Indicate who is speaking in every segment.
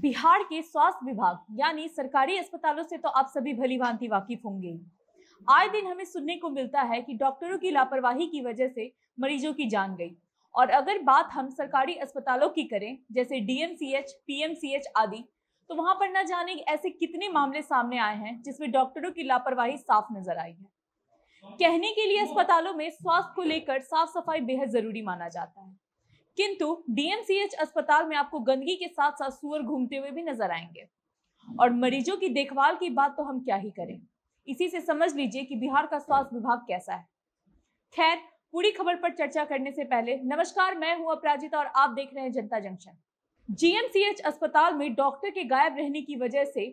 Speaker 1: बिहार के स्वास्थ्य विभाग यानी सरकारी अस्पतालों से तो आप सभी भली भांति वाकिफ होंगे आए दिन हमें सुनने को मिलता है कि डॉक्टरों की लापरवाही की वजह से मरीजों की जान गई और अगर बात हम सरकारी अस्पतालों की करें जैसे डीएमसीएच पीएमसीएच आदि तो वहां पर न जाने ऐसे कितने मामले सामने आए हैं जिसमें डॉक्टरों की लापरवाही साफ नजर आई है कहने के लिए अस्पतालों में स्वास्थ्य को लेकर साफ सफाई बेहद जरूरी माना जाता है किंतु डीएमसीएच अस्पताल में आपको गंदगी के साथ साथ सुअर घूमते हुए भी नजर आएंगे और मरीजों की देखभाल की बात तो हम क्या ही करें इसी से समझ लीजिए कि बिहार का स्वास्थ्य विभाग कैसा है खैर पूरी खबर पर चर्चा करने से पहले नमस्कार मैं हूं अपराजिता और आप देख रहे हैं जनता जंक्शन जीएमसीएच अस्पताल में डॉक्टर के गायब रहने की वजह से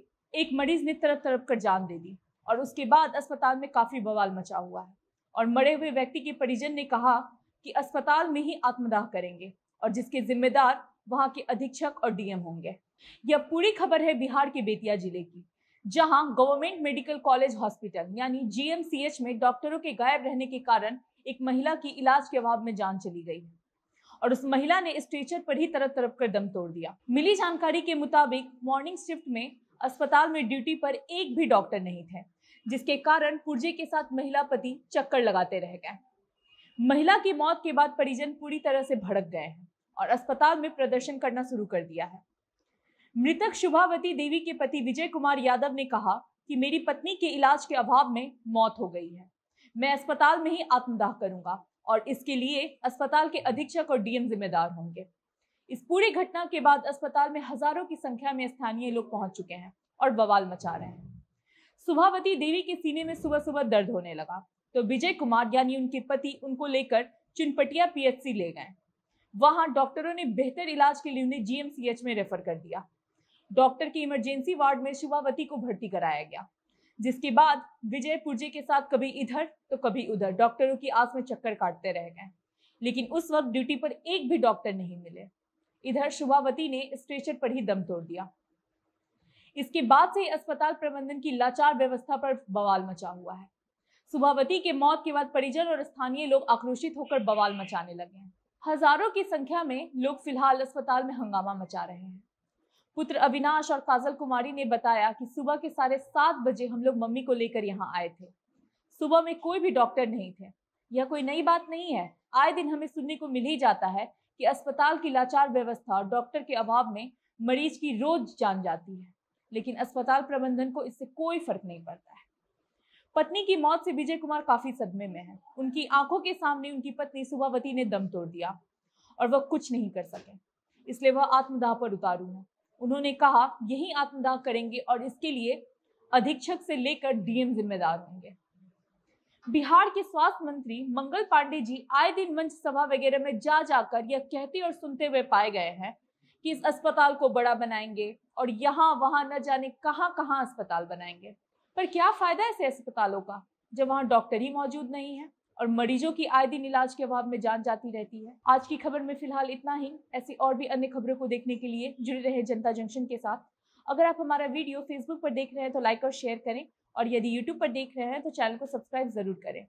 Speaker 1: एक मरीज ने तरफ तरफ कर जान दे दी और उसके बाद अस्पताल में काफी बवाल मचा हुआ है और मरे हुए व्यक्ति के परिजन ने कहा कि अस्पताल में ही आत्मदाह करेंगे और जिसके जिम्मेदार वहां के अधीक्षक और डीएम होंगे यह पूरी खबर है बिहार के बेतिया जिले की जहां गवर्नमेंट मेडिकल कॉलेज हॉस्पिटल यानी जीएमसीएच में डॉक्टरों के गायब रहने के कारण एक महिला की इलाज के अभाव में जान चली गई और उस महिला ने स्ट्रेचर पर ही तरफ तरफ कर दम तोड़ दिया मिली जानकारी के मुताबिक मॉर्निंग शिफ्ट में अस्पताल में ड्यूटी पर एक भी डॉक्टर नहीं थे जिसके कारण पुर्जे के साथ महिला पति चक्कर लगाते रह गए महिला की मौत के बाद परिजन पूरी तरह से भड़क गए हैं और अस्पताल में प्रदर्शन करना शुरू कर दिया है मृतक शुभावती देवी के पति विजय कुमार यादव ने कहा कि मेरी पत्नी के इलाज के अभाव में मौत हो गई है मैं अस्पताल में ही आत्मदाह करूंगा और इसके लिए अस्पताल के अधीक्षक और डीएम जिम्मेदार होंगे इस पूरी घटना के बाद अस्पताल में हजारों की संख्या में स्थानीय लोग पहुंच चुके हैं और बवाल मचा रहे हैं सुभावती देवी के सीने में सुबह सुबह दर्द होने लगा तो विजय कुमार यानी उनके पति उनको लेकर चुनपटिया पीएचसी ले गए वहां डॉक्टरों ने बेहतर इलाज के लिए उन्हें जीएमसीएच में रेफर कर दिया डॉक्टर की इमरजेंसी वार्ड में शिवावती को भर्ती कराया गया जिसके बाद विजय पुर्जे के साथ कभी इधर तो कभी उधर डॉक्टरों की आस में चक्कर काटते रह गए लेकिन उस वक्त ड्यूटी पर एक भी डॉक्टर नहीं मिले इधर शुभावती ने स्ट्रेचर पर ही दम तोड़ दिया इसके बाद से अस्पताल प्रबंधन की लाचार व्यवस्था पर बवाल मचा हुआ है सुभावती के मौत के बाद परिजन और स्थानीय लोग आक्रोशित होकर बवाल मचाने लगे हैं हजारों की संख्या में लोग फिलहाल अस्पताल में हंगामा मचा रहे हैं पुत्र अविनाश और काजल कुमारी ने बताया कि सुबह के साढ़े सात बजे हम लोग मम्मी को लेकर यहाँ आए थे सुबह में कोई भी डॉक्टर नहीं थे यह कोई नई बात नहीं है आए दिन हमें सुनने को मिल ही जाता है कि अस्पताल की लाचार व्यवस्था और डॉक्टर के अभाव में मरीज की रोज जान जाती है लेकिन अस्पताल प्रबंधन को इससे कोई फर्क नहीं पड़ता है पत्नी की मौत से विजय कुमार काफी सदमे में है उनकी आंखों के सामने उनकी पत्नी सुभावती ने दम तोड़ दिया और वह कुछ नहीं कर सके इसलिए वह आत्मदाह पर उतारू है उन्होंने कहा यही आत्मदाह करेंगे और इसके लिए अधीक्षक से लेकर डीएम जिम्मेदार होंगे बिहार के स्वास्थ्य मंत्री मंगल पांडे जी आए दिन मंच सभा वगैरह में जा जाकर यह कहते और सुनते हुए पाए गए हैं कि इस अस्पताल को बड़ा बनाएंगे और यहाँ वहां न जाने कहाँ कहाँ अस्पताल बनाएंगे पर क्या फायदा ऐसे अस्पतालों का जब वहाँ डॉक्टर ही मौजूद नहीं है और मरीजों की आए दिन इलाज के अभाव में जान जाती रहती है आज की खबर में फिलहाल इतना ही ऐसी और भी अन्य खबरों को देखने के लिए जुड़े रहे जनता जंक्शन के साथ अगर आप हमारा वीडियो फेसबुक पर देख रहे हैं तो लाइक और शेयर करें और यदि यूट्यूब पर देख रहे हैं तो चैनल को सब्सक्राइब जरूर करें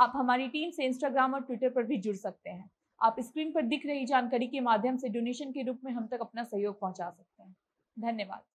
Speaker 1: आप हमारी टीम से इंस्टाग्राम और ट्विटर पर भी जुड़ सकते हैं आप स्क्रीन पर दिख रही जानकारी के माध्यम से डोनेशन के रूप में हम तक अपना सहयोग पहुंचा सकते हैं धन्यवाद